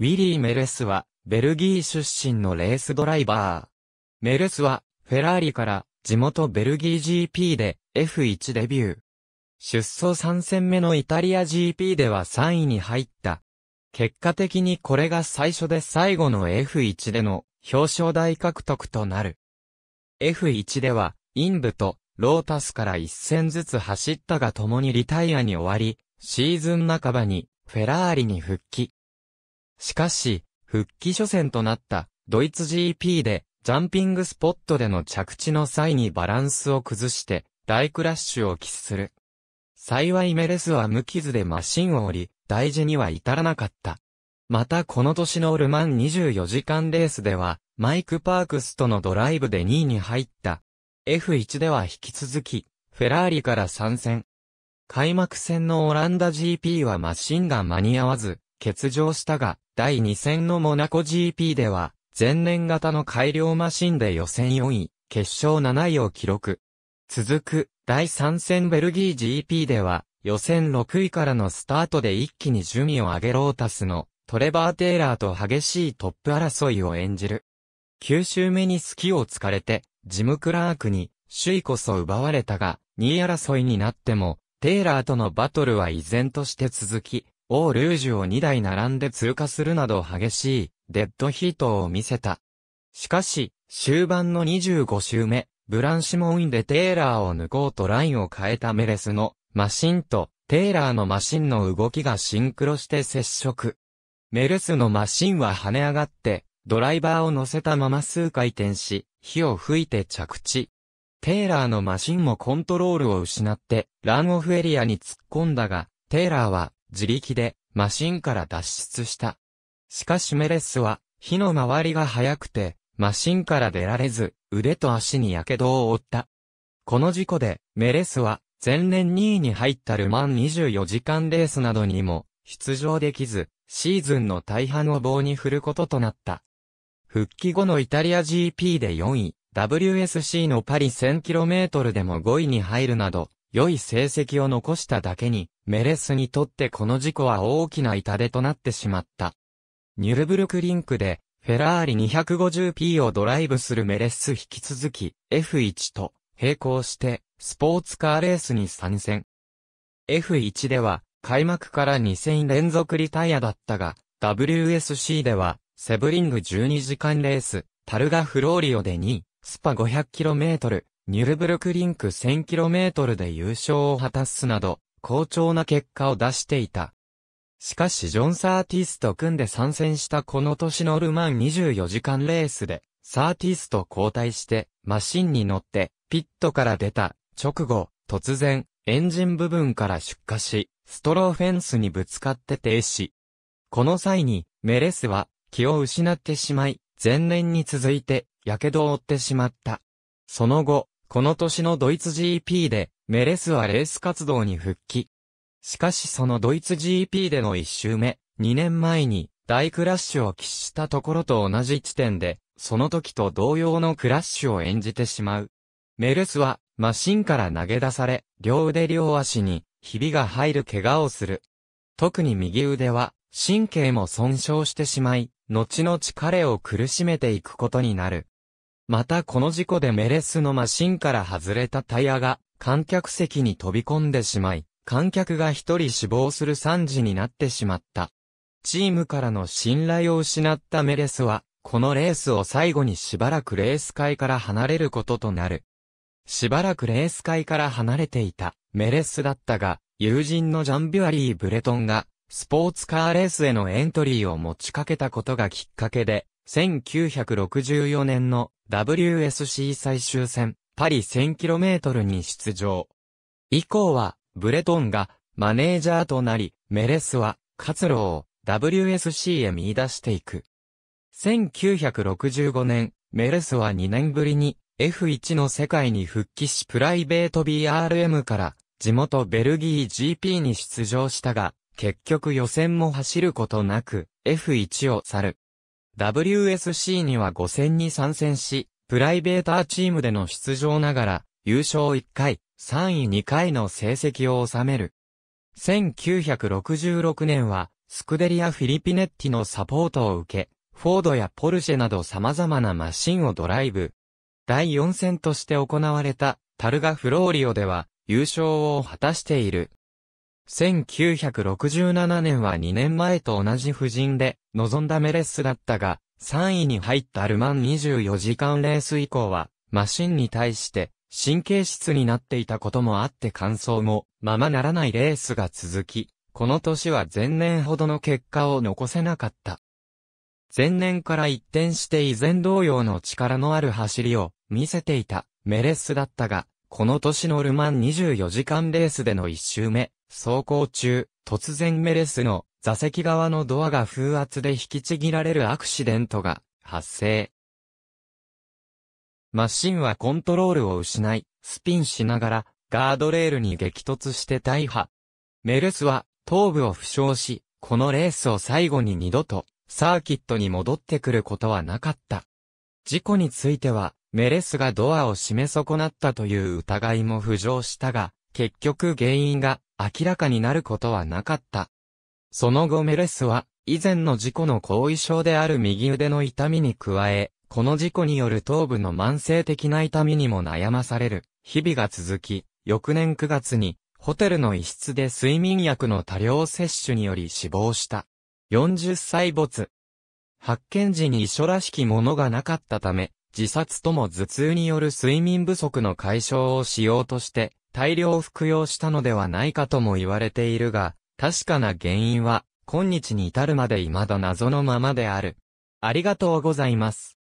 ウィリー・メレスは、ベルギー出身のレースドライバー。メレスは、フェラーリから、地元ベルギー GP で、F1 デビュー。出走3戦目のイタリア GP では3位に入った。結果的にこれが最初で最後の F1 での表彰台獲得となる。F1 では、インブとロータスから1戦ずつ走ったが共にリタイアに終わり、シーズン半ばにフェラーリに復帰。しかし、復帰初戦となったドイツ GP でジャンピングスポットでの着地の際にバランスを崩して大クラッシュを喫する。幸いメレスは無傷でマシンを降り、大事には至らなかった。またこの年のルマン24時間レースでは、マイク・パークスとのドライブで2位に入った。F1 では引き続き、フェラーリから参戦。開幕戦のオランダ GP はマシンが間に合わず、欠場したが、第2戦のモナコ GP では、前年型の改良マシンで予選4位、決勝7位を記録。続く、第3戦ベルギー GP では、予選6位からのスタートで一気に順位を上げロータスの、トレバー・テイラーと激しいトップ争いを演じる。9周目に隙を突かれて、ジム・クラークに、首位こそ奪われたが、2位争いになっても、テイラーとのバトルは依然として続き、オールージュを2台並んで通過するなど激しいデッドヒートを見せた。しかし、終盤の25周目、ブランシモンでテーラーを抜こうとラインを変えたメレスのマシンとテーラーのマシンの動きがシンクロして接触。メルスのマシンは跳ね上がって、ドライバーを乗せたまま数回転し、火を吹いて着地。テーラーのマシンもコントロールを失って、ランオフエリアに突っ込んだが、テーラーは自力でマシンから脱出した。しかしメレスは火の回りが早くてマシンから出られず腕と足に火傷を負った。この事故でメレスは前年2位に入ったルマン24時間レースなどにも出場できずシーズンの大半を棒に振ることとなった。復帰後のイタリア GP で4位、WSC のパリ 1000km でも5位に入るなど、良い成績を残しただけに、メレスにとってこの事故は大きな痛手となってしまった。ニュルブルクリンクで、フェラーリ 250p をドライブするメレス引き続き、F1 と並行して、スポーツカーレースに参戦。F1 では、開幕から2戦連続リタイアだったが、WSC では、セブリング12時間レース、タルガフローリオで2位、スパ 500km、ニュルブルクリンク 1000km で優勝を果たすなど、好調な結果を出していた。しかしジョン・サーティスと組んで参戦したこの年のルマン24時間レースで、サーティスと交代して、マシンに乗って、ピットから出た、直後、突然、エンジン部分から出火し、ストローフェンスにぶつかって停止。この際に、メレスは、気を失ってしまい、前年に続いて、火傷を負ってしまった。その後、この年のドイツ GP で、メレスはレース活動に復帰。しかしそのドイツ GP での1周目、2年前に大クラッシュを喫したところと同じ地点で、その時と同様のクラッシュを演じてしまう。メルスは、マシンから投げ出され、両腕両足に、ひびが入る怪我をする。特に右腕は、神経も損傷してしまい、後々彼を苦しめていくことになる。またこの事故でメレスのマシンから外れたタイヤが観客席に飛び込んでしまい、観客が一人死亡する惨事になってしまった。チームからの信頼を失ったメレスは、このレースを最後にしばらくレース界から離れることとなる。しばらくレース界から離れていたメレスだったが、友人のジャンビュアリー・ブレトンが、スポーツカーレースへのエントリーを持ちかけたことがきっかけで、1964年の WSC 最終戦、パリ 1000km に出場。以降は、ブレトンがマネージャーとなり、メレスは活路を WSC へ見出していく。1965年、メレスは2年ぶりに F1 の世界に復帰しプライベート BRM から地元ベルギー GP に出場したが、結局予選も走ることなく F1 を去る。WSC には5戦に参戦し、プライベーターチームでの出場ながら、優勝1回、3位2回の成績を収める。1966年は、スクデリア・フィリピネッティのサポートを受け、フォードやポルシェなど様々なマシンをドライブ。第4戦として行われたタルガ・フローリオでは優勝を果たしている。1967年は2年前と同じ布陣で、望んだメレスだったが、3位に入ったルマン24時間レース以降は、マシンに対して神経質になっていたこともあって感想もままならないレースが続き、この年は前年ほどの結果を残せなかった。前年から一転して以前同様の力のある走りを見せていたメレスだったが、この年のルマン24時間レースでの1周目、走行中、突然メレスの座席側のドアが風圧で引きちぎられるアクシデントが発生。マシンはコントロールを失い、スピンしながらガードレールに激突して大破。メレスは頭部を負傷し、このレースを最後に二度とサーキットに戻ってくることはなかった。事故については、メレスがドアを閉め損なったという疑いも浮上したが、結局原因が明らかになることはなかった。その後メレスは、以前の事故の後遺症である右腕の痛みに加え、この事故による頭部の慢性的な痛みにも悩まされる日々が続き、翌年9月にホテルの一室で睡眠薬の多量摂取により死亡した。40歳没。発見時に遺書らしきものがなかったため、自殺とも頭痛による睡眠不足の解消をしようとして、大量服用したのではないかとも言われているが、確かな原因は、今日に至るまで未だ謎のままである。ありがとうございます。